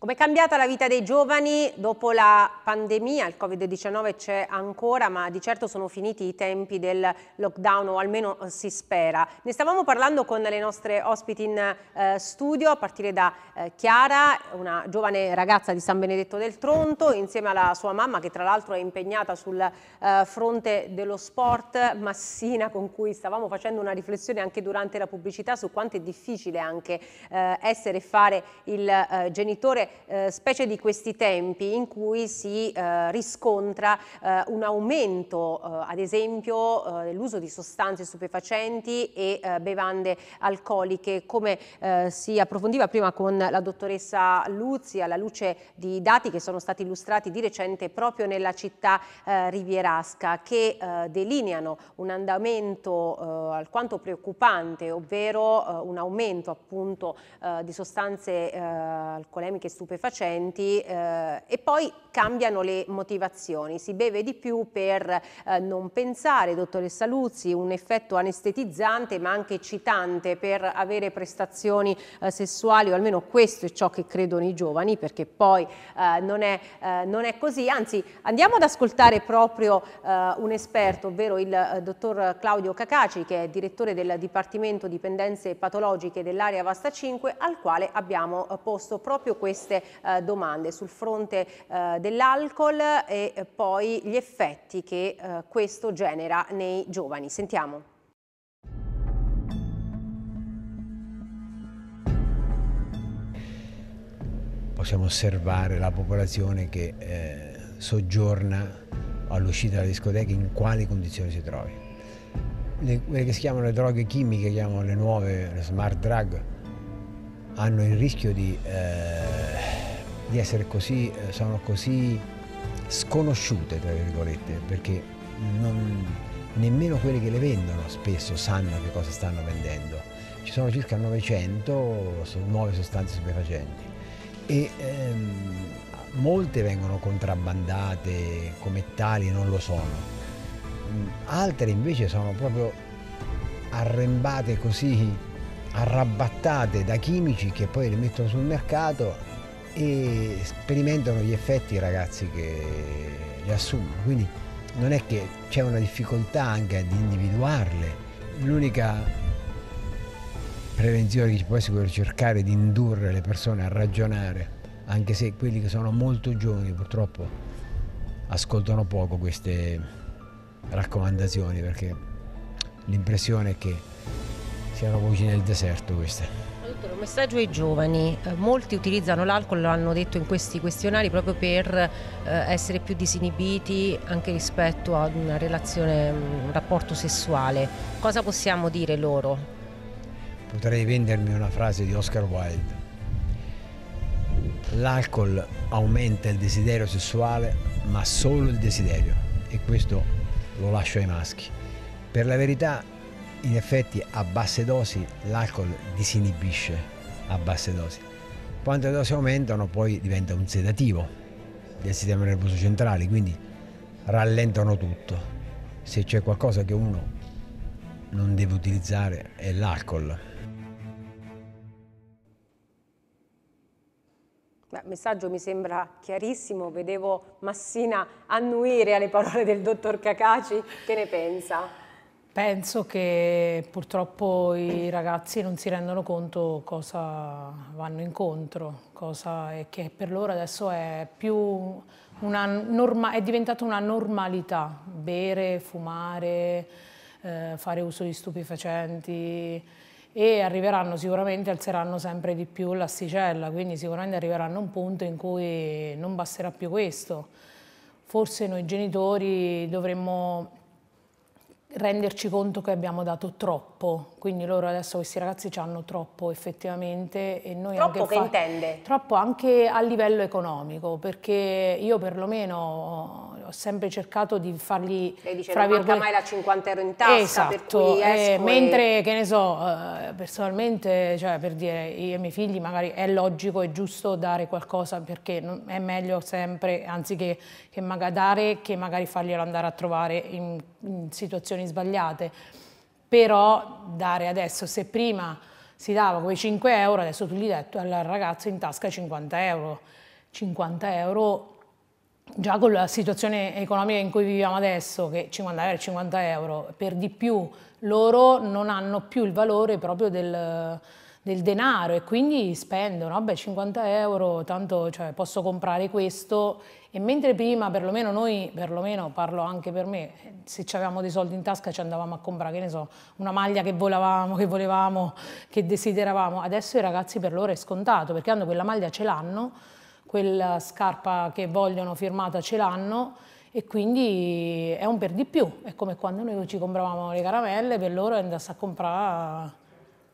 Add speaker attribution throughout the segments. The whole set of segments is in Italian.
Speaker 1: Com'è cambiata la vita dei giovani dopo la pandemia? Il Covid-19 c'è ancora, ma di certo sono finiti i tempi del lockdown, o almeno si spera. Ne stavamo parlando con le nostre ospiti in eh, studio, a partire da eh, Chiara, una giovane ragazza di San Benedetto del Tronto, insieme alla sua mamma, che tra l'altro è impegnata sul eh, fronte dello sport, Massina, con cui stavamo facendo una riflessione anche durante la pubblicità su quanto è difficile anche eh, essere e fare il eh, genitore eh, specie di questi tempi in cui si eh, riscontra eh, un aumento eh, ad esempio eh, dell'uso di sostanze stupefacenti e eh, bevande alcoliche come si approfondiva prima con la dottoressa Luzzi alla luce di dati che sono stati illustrati di recente proprio nella città rivierasca che delineano un andamento alquanto preoccupante ovvero un aumento appunto di sostanze alcolemiche stupefacenti stupefacenti eh, e poi cambiano le motivazioni. Si beve di più per eh, non pensare, dottoressa Luzzi, un effetto anestetizzante ma anche eccitante per avere prestazioni eh, sessuali o almeno questo è ciò che credono i giovani perché poi eh, non è, eh, non, è, così. Anzi, andiamo ad ascoltare proprio eh, un esperto, ovvero il dottor Claudio Cacaci che è direttore del Dipartimento Dipendenze Patologiche dell'area Vasta 5 al quale abbiamo posto proprio questa queste eh, domande sul fronte eh, dell'alcol e eh, poi gli effetti che eh, questo genera nei giovani. Sentiamo.
Speaker 2: Possiamo osservare la popolazione che eh, soggiorna all'uscita dalla discoteca in quali condizioni si trovi. Le, quelle che si chiamano le droghe chimiche, chiamano le nuove, le smart drug, hanno il rischio di, eh, di essere così, eh, sono così sconosciute, tra virgolette, perché non, nemmeno quelli che le vendono spesso sanno che cosa stanno vendendo. Ci sono circa 900 nuove sostanze stupefacenti e ehm, molte vengono contrabbandate come tali, non lo sono. Mm, altre invece sono proprio arrembate così arrabattate da chimici che poi le mettono sul mercato e sperimentano gli effetti ragazzi che le assumono. Quindi non è che c'è una difficoltà anche ad individuarle. L'unica prevenzione che ci può essere è cercare di indurre le persone a ragionare, anche se quelli che sono molto giovani purtroppo ascoltano poco queste raccomandazioni perché l'impressione è che siano voci nel deserto questa.
Speaker 1: Un messaggio ai giovani, eh, molti utilizzano l'alcol, lo hanno detto in questi questionari, proprio per eh, essere più disinibiti anche rispetto ad una relazione, mm, un rapporto sessuale. Cosa possiamo dire loro?
Speaker 2: Potrei vendermi una frase di Oscar Wilde. L'alcol aumenta il desiderio sessuale, ma solo il desiderio, e questo lo lascio ai maschi. Per la verità in effetti a basse dosi l'alcol disinibisce a basse dosi. Quando le dosi aumentano poi diventa un sedativo del sistema nervoso centrale, quindi rallentano tutto. Se c'è qualcosa che uno non deve utilizzare è l'alcol.
Speaker 1: Il messaggio mi sembra chiarissimo, vedevo Massina annuire alle parole del dottor Cacaci, che ne pensa?
Speaker 3: Penso che purtroppo i ragazzi non si rendono conto cosa vanno incontro, cosa è che per loro adesso è, norma, è diventata una normalità, bere, fumare, eh, fare uso di stupefacenti e arriveranno sicuramente, alzeranno sempre di più l'asticella, quindi sicuramente arriveranno a un punto in cui non basterà più questo. Forse noi genitori dovremmo renderci conto che abbiamo dato troppo, quindi loro adesso questi ragazzi ci hanno troppo effettivamente e noi troppo anche che intende? Troppo anche a livello economico, perché io perlomeno sempre cercato di fargli... Lei dice, fra non manca mai
Speaker 1: la 50 euro in tasca, esatto, eh, Mentre,
Speaker 3: e... che ne so, eh, personalmente, cioè, per dire, io e i miei figli magari è logico, è giusto dare qualcosa perché è meglio sempre, anziché che magari dare, che magari farglielo andare a trovare in, in situazioni sbagliate. Però dare adesso, se prima si dava quei 5 euro, adesso tu gli hai detto al ragazzo in tasca 50 euro. 50 euro già con la situazione economica in cui viviamo adesso, che 50 euro 50 euro, per di più loro non hanno più il valore proprio del, del denaro e quindi spendono, vabbè 50 euro, tanto cioè, posso comprare questo e mentre prima perlomeno noi, perlomeno parlo anche per me, se avevamo dei soldi in tasca ci andavamo a comprare, che ne so, una maglia che volavamo, che volevamo, che desideravamo, adesso i ragazzi per loro è scontato perché hanno quella maglia, ce l'hanno, quella scarpa che vogliono firmata ce l'hanno e quindi è un per di più, è come quando noi ci compravamo le caramelle, per loro è andato a comprare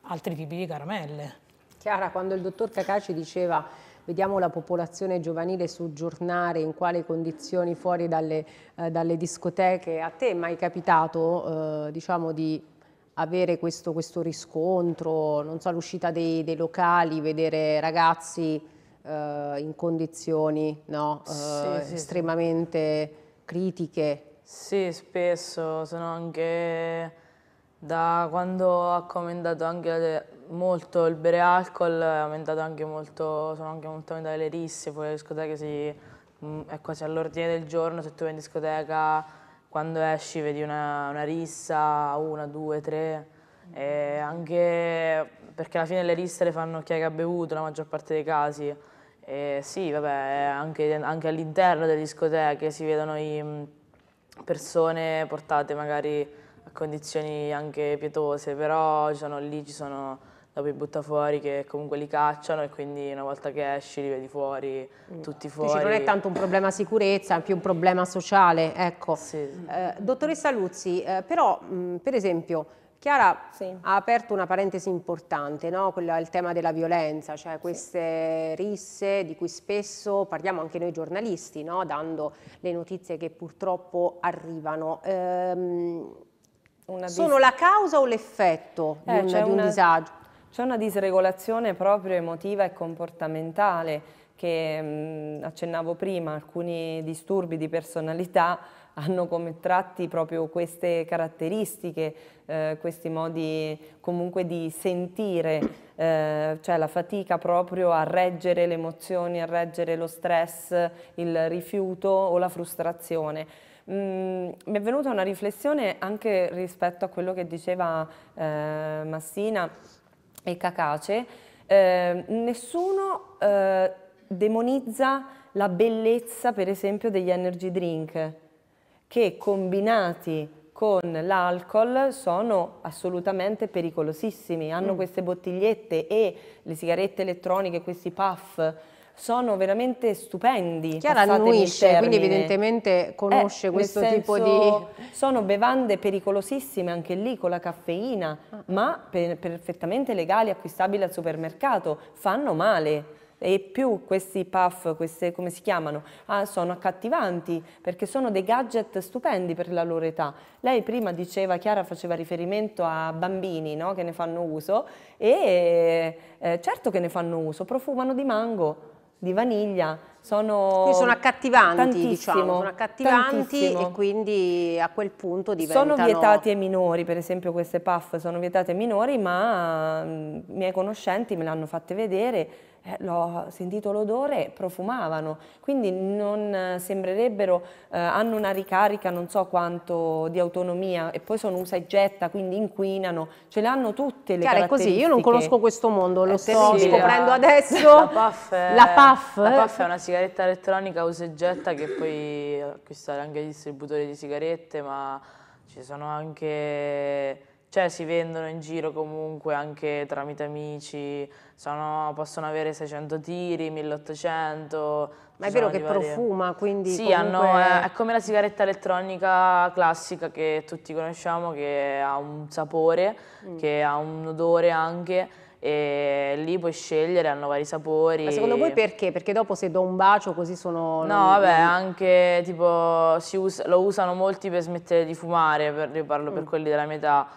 Speaker 3: altri tipi di caramelle. Chiara, quando il dottor
Speaker 1: Cacaci diceva vediamo la popolazione giovanile soggiornare in quali condizioni fuori dalle, eh, dalle discoteche, a te è mai capitato eh, diciamo di avere questo, questo riscontro, non so, l'uscita dei, dei locali, vedere ragazzi eh, in condizioni no, eh, sì, estremamente
Speaker 4: sì. critiche. Sì, spesso sono anche da quando ha aumentato anche molto il bere alcol, è aumentato anche molto, sono anche molto aumentate le risse, poi le discoteche si, mm, è quasi all'ordine del giorno, se tu vai in discoteca quando esci vedi una, una rissa, una, due, tre, e anche perché alla fine le risse le fanno chi ha bevuto la maggior parte dei casi. E eh, sì, vabbè, anche, anche all'interno delle discoteche si vedono i, mm, persone portate magari a condizioni anche pietose, però sono, lì ci sono dopo i buttafuori che comunque li cacciano e quindi una volta che esci li vedi fuori, mm. tutti fuori. Dici, non è tanto
Speaker 1: un problema sicurezza, è più un problema sociale, ecco. Sì. Eh, dottoressa Luzzi, eh, però mh, mm, per esempio Chiara sì. ha aperto una parentesi importante, no? Quella, il tema della violenza, cioè queste risse di cui spesso parliamo anche noi giornalisti, no? dando le
Speaker 5: notizie che purtroppo arrivano. Ehm, sono la causa o l'effetto eh, di, di, un disagio? C'è una disregolazione proprio emotiva e comportamentale che mh, mm, accennavo prima, alcuni disturbi di personalità hanno come tratti proprio queste caratteristiche, eh, questi modi comunque di sentire, eh, cioè la fatica proprio a reggere le emozioni, a reggere lo stress, il rifiuto o la frustrazione. Mm, mi è venuta una riflessione anche rispetto a quello che diceva eh, Massina e Cacace, eh, nessuno eh, demonizza la bellezza per esempio degli energy drink, che combinati con l'alcol sono assolutamente pericolosissimi, hanno mm. queste bottigliette e le sigarette elettroniche, questi puff, sono veramente stupendi. Chiara annuisce, quindi evidentemente
Speaker 1: eh, conosce eh, questo tipo di...
Speaker 5: Sono bevande pericolosissime anche lì con la caffeina, ah. ma per, perfettamente legali, acquistabili al supermercato, fanno male e più questi puff, queste come si chiamano, ah, sono accattivanti perché sono dei gadget stupendi per la loro età. Lei prima diceva, Chiara faceva riferimento a bambini no? che ne fanno uso e eh, certo che ne fanno uso, profumano di mango, di vaniglia, sono, sono accattivanti, diciamo, sono accattivanti e
Speaker 1: quindi a quel punto diventano... Sono vietati
Speaker 5: ai minori, per esempio queste puff sono vietate ai minori, ma mm, i miei conoscenti me le hanno fatte vedere eh, l'ho sentito l'odore, profumavano, quindi non eh, sembrerebbero, eh, hanno una ricarica non so quanto di autonomia e poi sono usa e getta, quindi inquinano, ce le hanno tutte le Chiara, è così, io non conosco questo mondo, lo eh, sto scoprendo adesso. La
Speaker 4: puff, è, la, puff, la puff è una sigaretta elettronica usa e getta che puoi acquistare anche ai distributori di sigarette, ma ci sono anche cioè si vendono in giro comunque anche tramite amici, sono, possono avere 600 tiri, 1800. Ma è vero che varie...
Speaker 1: profuma, quindi Sì, comunque... hanno, eh, è,
Speaker 4: come la sigaretta elettronica classica che tutti conosciamo, che ha un sapore, mm. che ha un odore anche, e lì puoi scegliere, hanno vari sapori. Ma secondo voi
Speaker 1: perché? Perché dopo se do un bacio così sono... No, vabbè,
Speaker 4: anche tipo us lo usano molti per smettere di fumare, per, io parlo mm. per quelli della metà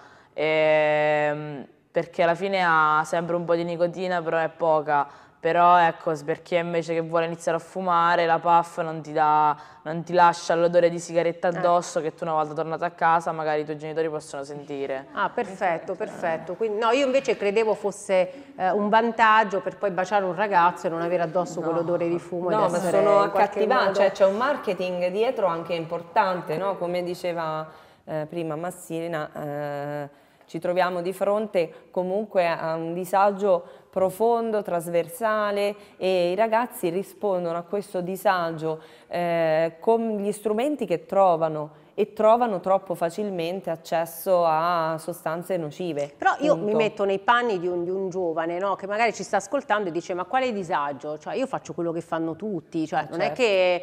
Speaker 4: ehm, perché alla fine ha sempre un po' di nicotina, però è poca. Però ecco, per chi invece che vuole iniziare a fumare, la puff non ti, dà, non ti lascia l'odore di sigaretta eh. addosso eh. che tu una volta tornato a casa magari i tuoi genitori possono sentire. Ah,
Speaker 1: perfetto, perfetto. Quindi, no, io invece credevo fosse eh, un vantaggio per poi baciare un ragazzo e non avere addosso no. quell'odore di fumo. No, ma sono accattivanti, cioè c'è
Speaker 5: un marketing dietro anche importante, no? come diceva eh, prima eh, ci troviamo di fronte comunque a un disagio profondo, trasversale e i ragazzi rispondono a questo disagio eh, con gli strumenti che trovano e trovano troppo facilmente accesso a sostanze nocive. Però io punto. mi metto nei panni di un, di un giovane no? che magari ci sta ascoltando e dice ma quale
Speaker 1: disagio? Cioè, io faccio quello che fanno tutti, cioè, non è certo. che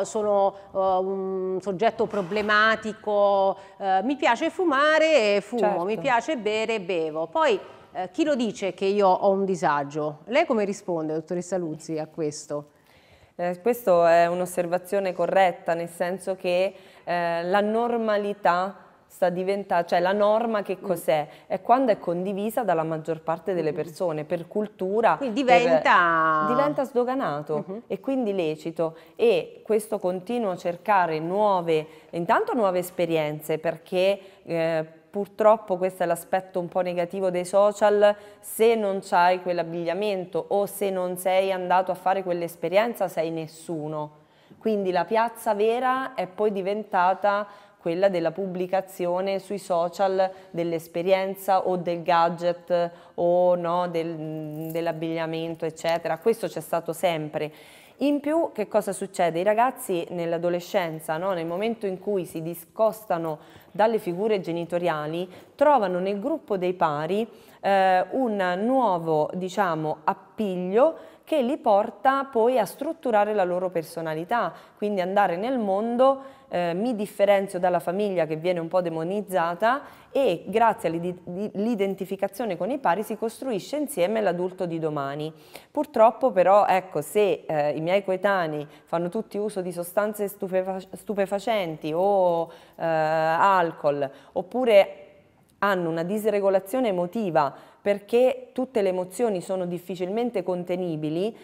Speaker 1: eh, sono eh, un soggetto problematico, eh, mi piace fumare e fumo, certo. mi piace bere e bevo. Poi eh, chi lo dice che io ho un disagio? Lei come risponde, dottoressa Luzzi, a questo?
Speaker 5: Eh, questa è un'osservazione corretta, nel senso che eh, la normalità sta diventando, cioè la norma che mm. cos'è? È quando è condivisa dalla maggior parte delle mm-hmm. persone, per cultura. Quindi diventa... Per, diventa sdoganato uh mm-hmm. -huh. e quindi lecito. E questo continuo cercare nuove, intanto nuove esperienze, perché... Eh, purtroppo questo è l'aspetto un po' negativo dei social, se non hai quell'abbigliamento o se non sei andato a fare quell'esperienza sei nessuno quindi la piazza vera è poi diventata quella della pubblicazione sui social dell'esperienza o del gadget o no, del, dell'abbigliamento, eccetera. Questo c'è stato sempre. In più, che cosa succede? I ragazzi nell'adolescenza, no, nel momento in cui si discostano dalle figure genitoriali, trovano nel gruppo dei pari eh, un nuovo diciamo, appiglio che li porta poi a strutturare la loro personalità, quindi andare nel mondo, eh, mi differenzio dalla famiglia che viene un po' demonizzata e grazie all'identificazione con i pari si costruisce insieme l'adulto di domani. Purtroppo però ecco, se eh, i miei coetanei fanno tutti uso di sostanze stupefa stupefacenti o eh, alcol oppure hanno una disregolazione emotiva perché tutte le emozioni sono difficilmente contenibili,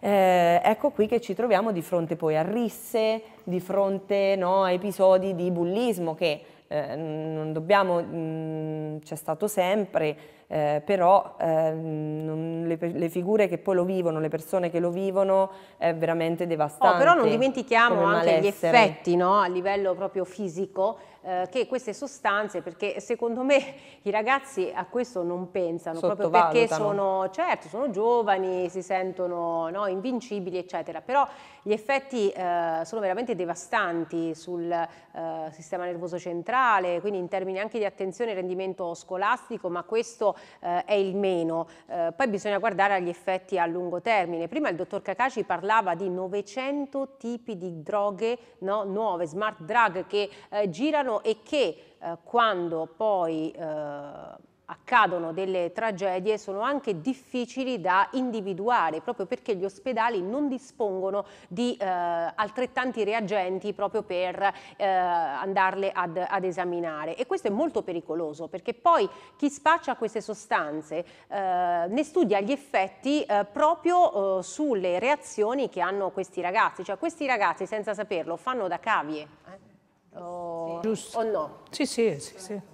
Speaker 5: eh, ecco qui che ci troviamo di fronte poi a risse, di fronte no, a episodi di bullismo che eh, non dobbiamo, mh, mm, c'è stato sempre, eh, però eh, non, le, le, figure che poi lo vivono, le persone che lo vivono, è veramente devastante. Oh, però non dimentichiamo anche gli effetti
Speaker 1: no? a livello proprio fisico eh, che queste sostanze, perché secondo me i ragazzi a questo non pensano, proprio perché sono, certo, sono giovani, si sentono no, invincibili, eccetera, però gli effetti eh, sono veramente devastanti sul eh, sistema nervoso centrale, quindi in termini anche di attenzione e rendimento scolastico, ma questo eh, è il meno. Eh, poi bisogna guardare agli effetti a lungo termine. Prima il dottor Cacaci parlava di 900 tipi di droghe no, nuove, smart drug, che eh, girano e che eh, quando poi eh, accadono delle tragedie sono anche difficili da individuare proprio perché gli ospedali non dispongono di eh, altrettanti reagenti proprio per eh, andarle ad, ad, esaminare e questo è molto pericoloso perché poi chi spaccia queste sostanze eh, ne studia gli effetti eh, proprio eh, sulle reazioni che hanno questi ragazzi, cioè questi ragazzi senza saperlo fanno da cavie
Speaker 3: eh? o, sì. o no? Sì, sì, sì. sì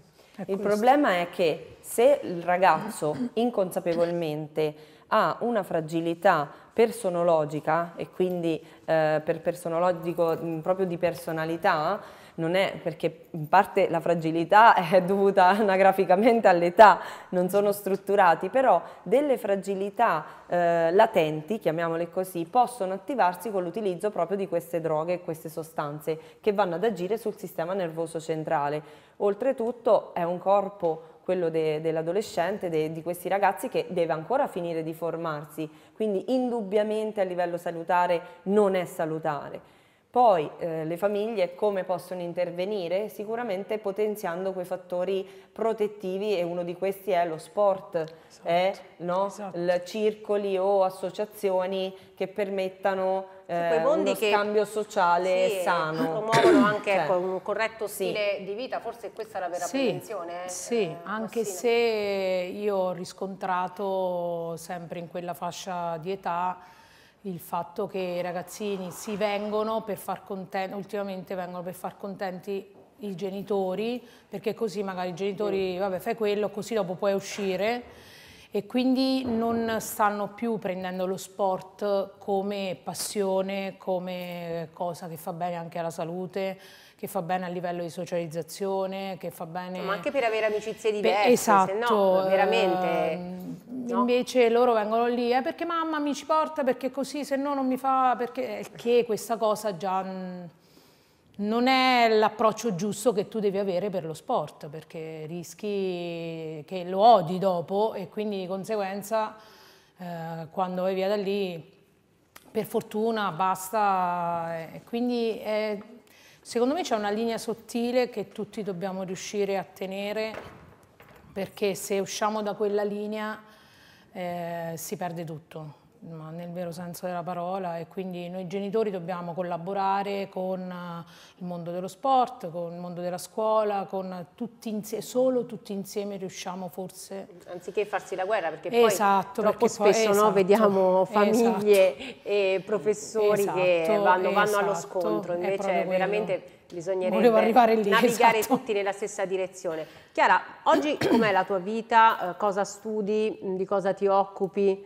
Speaker 3: il questo. problema
Speaker 5: è che se il ragazzo inconsapevolmente ha una fragilità personologica e quindi eh, per personologico proprio di personalità, non è perché in parte la fragilità è dovuta anagraficamente all'età, non sono strutturati, però delle fragilità eh, latenti, chiamiamole così, possono attivarsi con l'utilizzo proprio di queste droghe e queste sostanze che vanno ad agire sul sistema nervoso centrale. Oltretutto è un corpo quello de, dell'adolescente, de, di questi ragazzi che deve ancora finire di formarsi, quindi indubbiamente a livello salutare non è salutare. Poi eh, le famiglie come possono intervenire? Sicuramente potenziando quei fattori protettivi e uno di questi è lo sport, esatto, è, eh, no? esatto. circoli o associazioni che permettano eh, uno scambio sociale sì, sano. promuovono
Speaker 1: anche cioè,
Speaker 3: un corretto stile
Speaker 1: sì. di vita, forse questa è la vera sì, prevenzione.
Speaker 3: Eh, sì, eh, anche se io ho riscontrato sempre in quella fascia di età il fatto che i ragazzini si vengono per far contenti, ultimamente vengono per far contenti i genitori, perché così magari i genitori, vabbè fai quello, così dopo puoi uscire e quindi non stanno più prendendo lo sport come passione, come cosa che fa bene anche alla salute, che fa bene a livello di socializzazione, che fa bene... Ma anche per avere amicizie diverse, Beh, esatto, no, veramente... Ehm, no. Invece loro vengono lì, eh, perché mamma mi ci porta, perché così, se no non mi fa... perché, perché questa cosa già mm, non è l'approccio giusto che tu devi avere per lo sport, perché rischi che lo odi dopo e quindi di conseguenza eh, quando vai via da lì, per fortuna, basta. Eh, e quindi è, secondo me c'è una linea sottile che tutti dobbiamo riuscire a tenere, perché se usciamo da quella linea eh, si perde tutto ma nel vero senso della parola e quindi noi genitori dobbiamo collaborare con eh, il mondo dello sport, con il mondo della scuola, con tutti insieme, solo tutti insieme riusciamo forse...
Speaker 1: Anziché farsi la guerra perché poi esatto, troppo perché poi, spesso esatto, no, vediamo esatto. famiglie esatto, e professori esatto, che vanno, vanno allo esatto, scontro, invece veramente... Quello bisognerebbe lì, navigare esatto. tutti nella stessa direzione. Chiara, oggi com'è la tua vita? Eh, cosa studi? Di cosa ti occupi?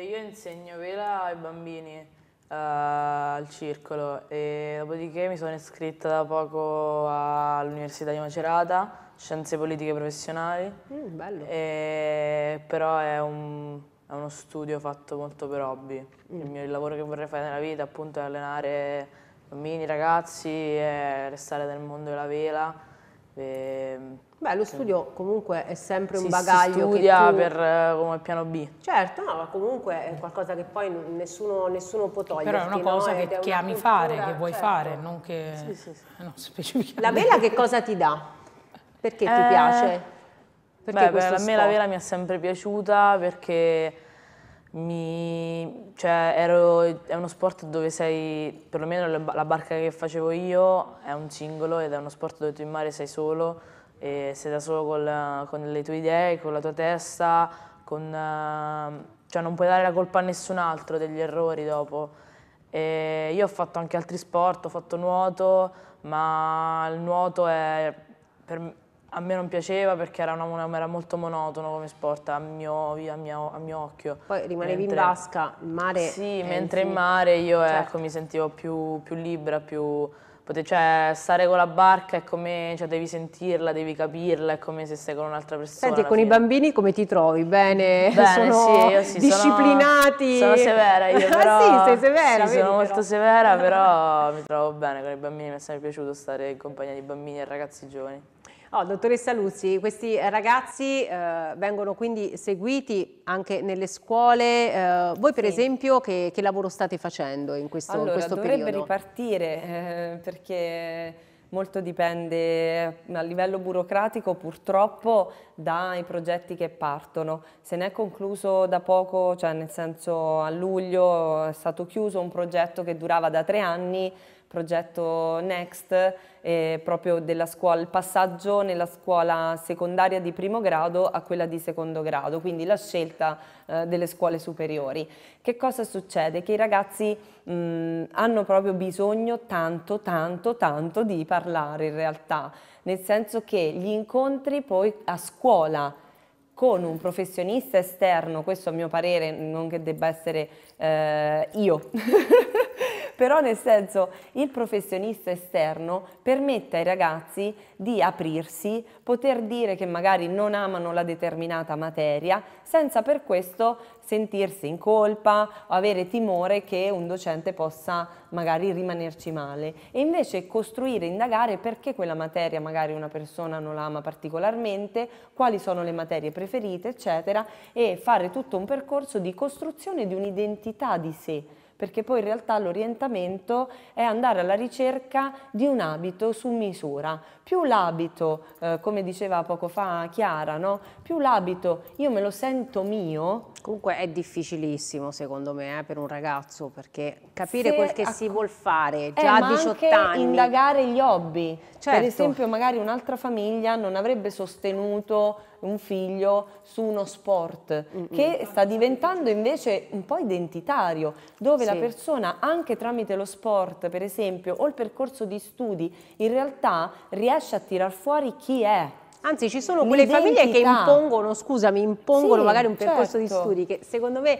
Speaker 4: io insegno vela ai bambini eh, al circolo e dopodiché mi sono iscritta da poco all'Università di Macerata, Scienze Politiche Professionali. Mm, bello. E, però è, un, è, uno studio fatto molto per hobby. Mm. Il, mio, il lavoro che vorrei fare nella vita appunto, è allenare bambini, ragazzi, e restare nel mondo della vela Ehm, beh, lo studio comunque è sempre si, un bagaglio. Si studia tu... per, eh, come piano B.
Speaker 1: Certo, no, ma
Speaker 4: comunque è qualcosa
Speaker 1: che poi nessuno, nessuno può togliere. Però è una cosa no? che, che una ami cultura, fare, che
Speaker 4: vuoi certo. fare, non che... Sì,
Speaker 1: sì, sì.
Speaker 3: Non
Speaker 1: la vela che cosa ti dà? Perché eh... ti piace?
Speaker 4: Perché beh, beh, a me la vela mi è sempre piaciuta perché mi, cioè, ero, è uno sport dove sei, perlomeno la barca che facevo io è un singolo ed è uno sport dove tu in mare sei solo e sei da solo col, con le tue idee, con la tua testa, con, cioè non puoi dare la colpa a nessun altro degli errori dopo. E io ho fatto anche altri sport, ho fatto nuoto, ma il nuoto è per, a me non piaceva perché era, una, era molto monotono come sport a mio, a mio, a mio occhio. Poi rimanevi mentre, in vasca, in mare. Sì, eh, mentre in mare io certo. ecco, mi sentivo più, più libera, più, cioè, stare con la barca è come, cioè, devi sentirla, devi capirla, è come se stai con un'altra persona. Senti, con fine.
Speaker 1: i bambini come ti trovi? Bene? Bene, sono sì, sì, disciplinati? Sono, sono, severa io, ah, però... sì, sei severa, sì, sono però. molto severa, però
Speaker 4: mi trovo bene con i bambini, mi è sempre piaciuto stare in compagnia di bambini e ragazzi giovani.
Speaker 1: Oh, dottoressa Luzzi, questi ragazzi eh, vengono quindi seguiti anche nelle scuole. Eh, voi per sì. esempio che, che, lavoro state facendo in questo, allora, in questo periodo? Allora, dovrebbe
Speaker 5: ripartire eh, perché molto dipende eh, a livello burocratico purtroppo dai progetti che partono. Se ne è concluso da poco, cioè nel senso a luglio è stato chiuso un progetto che durava da tre anni progetto Next, eh, proprio scuola, il passaggio nella scuola secondaria di primo grado a quella di secondo grado, quindi la scelta eh, delle scuole superiori. Che cosa succede? Che i ragazzi mh, mm, hanno proprio bisogno tanto, tanto, tanto di parlare in realtà, nel senso che gli incontri poi a scuola con un professionista esterno, questo a mio parere non che debba essere eh, io, però nel senso il professionista esterno permette ai ragazzi di aprirsi, poter dire che magari non amano la determinata materia, senza per questo sentirsi in colpa o avere timore che un docente possa magari rimanerci male e invece costruire, indagare perché quella materia magari una persona non la ama particolarmente, quali sono le materie preferite eccetera e fare tutto un percorso di costruzione di un'identità di sé perché poi in realtà l'orientamento è andare alla ricerca di un abito su misura. Più l'abito, eh, come diceva poco fa Chiara, no? più l'abito io me lo sento mio. Comunque è difficilissimo secondo
Speaker 1: me eh, per un ragazzo perché capire quel che si vuol fare eh, già eh, a 18 anni. indagare
Speaker 5: gli hobby. Certo. Per esempio magari un'altra famiglia non avrebbe sostenuto un figlio su uno sport mm -mm. che sta diventando invece un po' identitario, dove la persona anche tramite lo sport, per esempio, o il percorso di studi, in realtà riesce a tirar fuori chi è. Anzi, ci sono quelle famiglie che impongono,
Speaker 1: scusami, impongono sì, magari un percorso certo. di studi che secondo me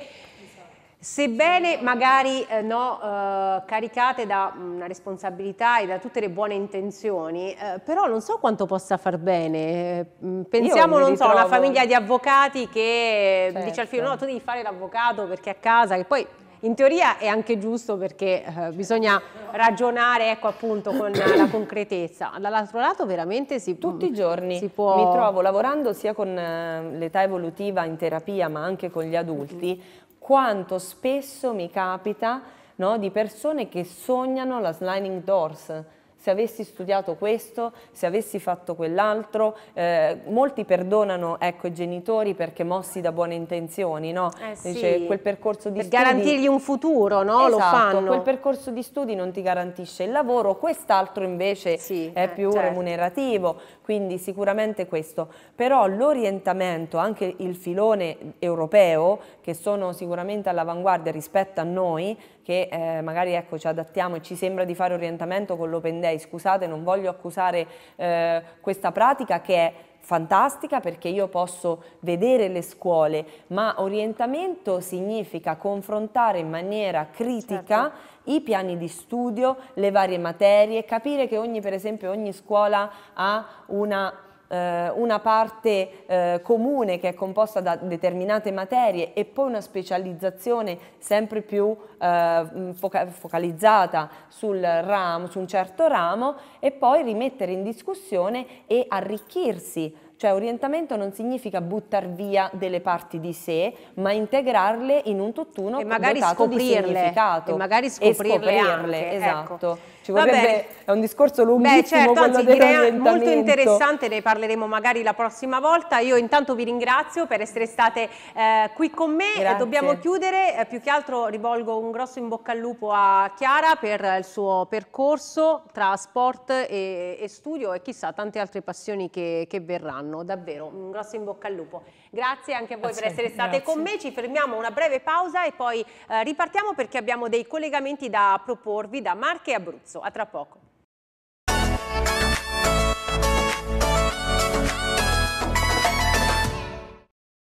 Speaker 1: sebbene magari eh, no, eh, caricate da mm, una responsabilità e da tutte le buone intenzioni, eh, però non so quanto possa far bene. Eh, mm, pensiamo, non so, a una famiglia di avvocati che certo. dice al figlio no, certo. tu devi fare l'avvocato perché a casa, che poi in teoria è anche giusto perché eh, bisogna ragionare ecco, appunto, con
Speaker 5: la concretezza. Dall'altro lato veramente si può... Tutti i giorni può... mi trovo lavorando sia con eh, l'età evolutiva in terapia ma anche con gli adulti, mm-hmm. quanto spesso mi capita no, di persone che sognano la sliding doors, se avessi studiato questo, se avessi fatto quell'altro. Eh, molti perdonano ecco, i genitori perché mossi da buone intenzioni, no? Eh sì. Dice, quel percorso di per studi... garantirgli un
Speaker 1: futuro, no? Esatto, Lo fanno. quel
Speaker 5: percorso di studi non ti garantisce il lavoro, quest'altro invece sì, eh, è eh, più certo. remunerativo, quindi sicuramente questo. Però l'orientamento, anche il filone europeo, che sono sicuramente all'avanguardia rispetto a noi, che eh, magari ecco, ci adattiamo e ci sembra di fare orientamento con l'open day, scusate non voglio accusare eh, questa pratica che è fantastica perché io posso vedere le scuole, ma orientamento significa confrontare in maniera critica certo. i piani di studio, le varie materie, capire che ogni, per esempio ogni scuola ha una eh, una parte eh, comune che è composta da determinate materie e poi una specializzazione sempre più eh, foca focalizzata sul ramo, su un certo ramo e poi rimettere in discussione e arricchirsi cioè orientamento non significa buttar via delle parti di sé, ma integrarle in un tutt'uno e magari scoprirle, E magari scoprirle, e scoprirle anche, ecco. esatto. Ecco. Vabbè. è un discorso lunghissimo Beh, certo, anzi, molto interessante,
Speaker 1: ne parleremo magari la prossima volta. Io intanto vi ringrazio per essere state eh, qui con me. Grazie. Dobbiamo chiudere, eh, più che altro rivolgo un grosso in bocca al lupo a Chiara per il suo percorso tra sport e, e studio e chissà tante altre passioni che, che verranno anno, davvero un grosso in bocca al lupo. Grazie anche a voi grazie, per essere state grazie. con me, ci fermiamo una breve pausa e poi eh, ripartiamo perché abbiamo dei collegamenti da proporvi da Marche e Abruzzo. A tra poco.